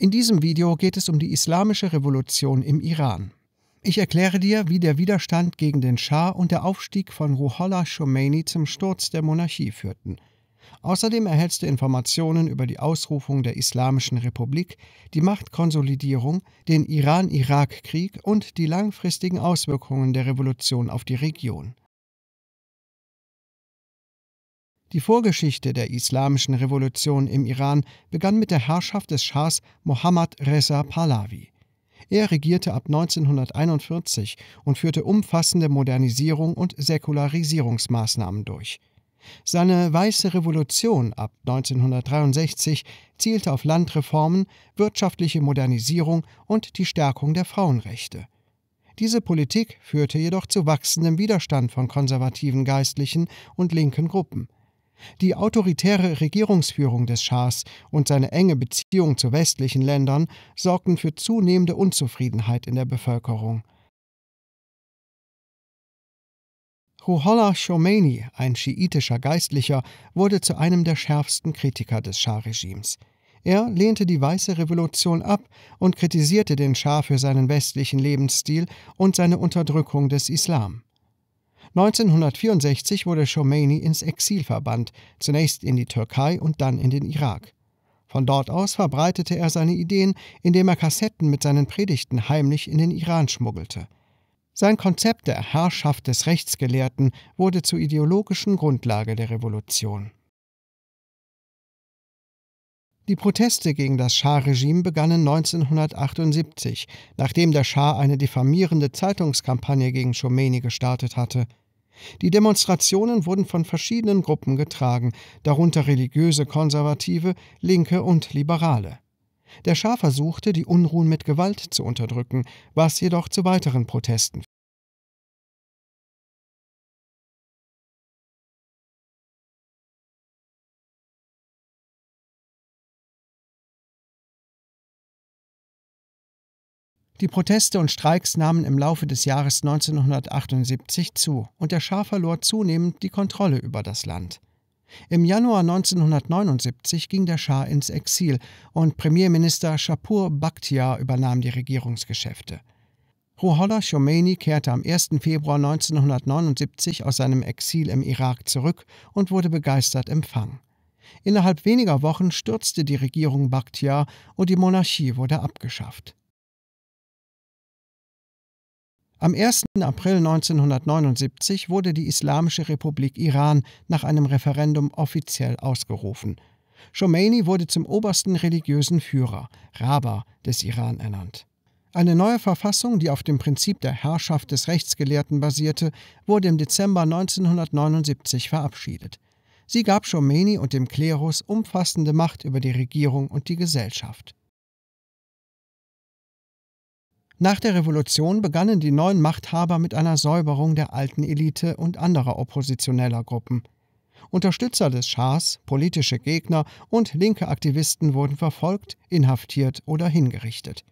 In diesem Video geht es um die islamische Revolution im Iran. Ich erkläre dir, wie der Widerstand gegen den Schah und der Aufstieg von Ruhollah Khomeini zum Sturz der Monarchie führten. Außerdem erhältst du Informationen über die Ausrufung der Islamischen Republik, die Machtkonsolidierung, den Iran-Irak-Krieg und die langfristigen Auswirkungen der Revolution auf die Region. Die Vorgeschichte der islamischen Revolution im Iran begann mit der Herrschaft des Schahs Mohammad Reza Pahlavi. Er regierte ab 1941 und führte umfassende Modernisierung und Säkularisierungsmaßnahmen durch. Seine Weiße Revolution ab 1963 zielte auf Landreformen, wirtschaftliche Modernisierung und die Stärkung der Frauenrechte. Diese Politik führte jedoch zu wachsendem Widerstand von konservativen Geistlichen und linken Gruppen. Die autoritäre Regierungsführung des Schahs und seine enge Beziehung zu westlichen Ländern sorgten für zunehmende Unzufriedenheit in der Bevölkerung. Ruhollah Khomeini, ein schiitischer Geistlicher, wurde zu einem der schärfsten Kritiker des Schah-Regimes. Er lehnte die Weiße Revolution ab und kritisierte den Schah für seinen westlichen Lebensstil und seine Unterdrückung des Islam. 1964 wurde Khomeini ins Exil verbannt, zunächst in die Türkei und dann in den Irak. Von dort aus verbreitete er seine Ideen, indem er Kassetten mit seinen Predigten heimlich in den Iran schmuggelte. Sein Konzept der Herrschaft des Rechtsgelehrten wurde zur ideologischen Grundlage der Revolution. Die Proteste gegen das Schah-Regime begannen 1978, nachdem der Schah eine diffamierende Zeitungskampagne gegen Khomeini gestartet hatte. Die Demonstrationen wurden von verschiedenen Gruppen getragen, darunter religiöse, konservative, linke und liberale. Der Schah versuchte, die Unruhen mit Gewalt zu unterdrücken, was jedoch zu weiteren Protesten Die Proteste und Streiks nahmen im Laufe des Jahres 1978 zu und der Schah verlor zunehmend die Kontrolle über das Land. Im Januar 1979 ging der Schah ins Exil und Premierminister Shapur Bakhtiar übernahm die Regierungsgeschäfte. Ruhollah Khomeini kehrte am 1. Februar 1979 aus seinem Exil im Irak zurück und wurde begeistert empfangen. Innerhalb weniger Wochen stürzte die Regierung Bakhtiar und die Monarchie wurde abgeschafft. Am 1. April 1979 wurde die Islamische Republik Iran nach einem Referendum offiziell ausgerufen. Khomeini wurde zum obersten religiösen Führer, Rabbah, des Iran ernannt. Eine neue Verfassung, die auf dem Prinzip der Herrschaft des Rechtsgelehrten basierte, wurde im Dezember 1979 verabschiedet. Sie gab Khomeini und dem Klerus umfassende Macht über die Regierung und die Gesellschaft. Nach der Revolution begannen die neuen Machthaber mit einer Säuberung der alten Elite und anderer oppositioneller Gruppen. Unterstützer des Schahs, politische Gegner und linke Aktivisten wurden verfolgt, inhaftiert oder hingerichtet.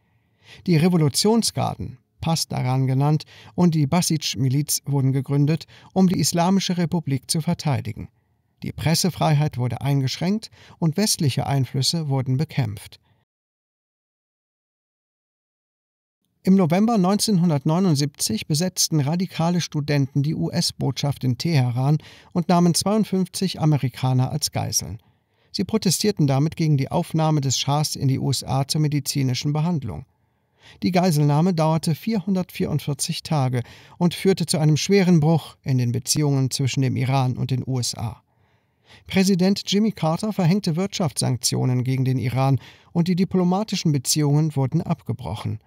Die Revolutionsgarden, Pasdaran genannt, und die Basij-Miliz wurden gegründet, um die Islamische Republik zu verteidigen. Die Pressefreiheit wurde eingeschränkt und westliche Einflüsse wurden bekämpft. Im November 1979 besetzten radikale Studenten die US-Botschaft in Teheran und nahmen 52 Amerikaner als Geiseln. Sie protestierten damit gegen die Aufnahme des Schahs in die USA zur medizinischen Behandlung. Die Geiselnahme dauerte 444 Tage und führte zu einem schweren Bruch in den Beziehungen zwischen dem Iran und den USA. Präsident Jimmy Carter verhängte Wirtschaftssanktionen gegen den Iran und die diplomatischen Beziehungen wurden abgebrochen.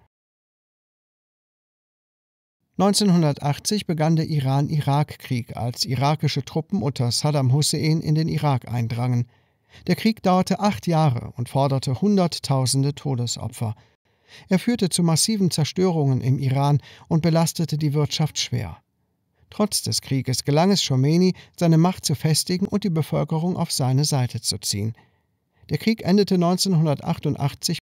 1980 begann der Iran-Irak-Krieg, als irakische Truppen unter Saddam Hussein in den Irak eindrangen. Der Krieg dauerte acht Jahre und forderte Hunderttausende Todesopfer. Er führte zu massiven Zerstörungen im Iran und belastete die Wirtschaft schwer. Trotz des Krieges gelang es Schomeini, seine Macht zu festigen und die Bevölkerung auf seine Seite zu ziehen. Der Krieg endete 1988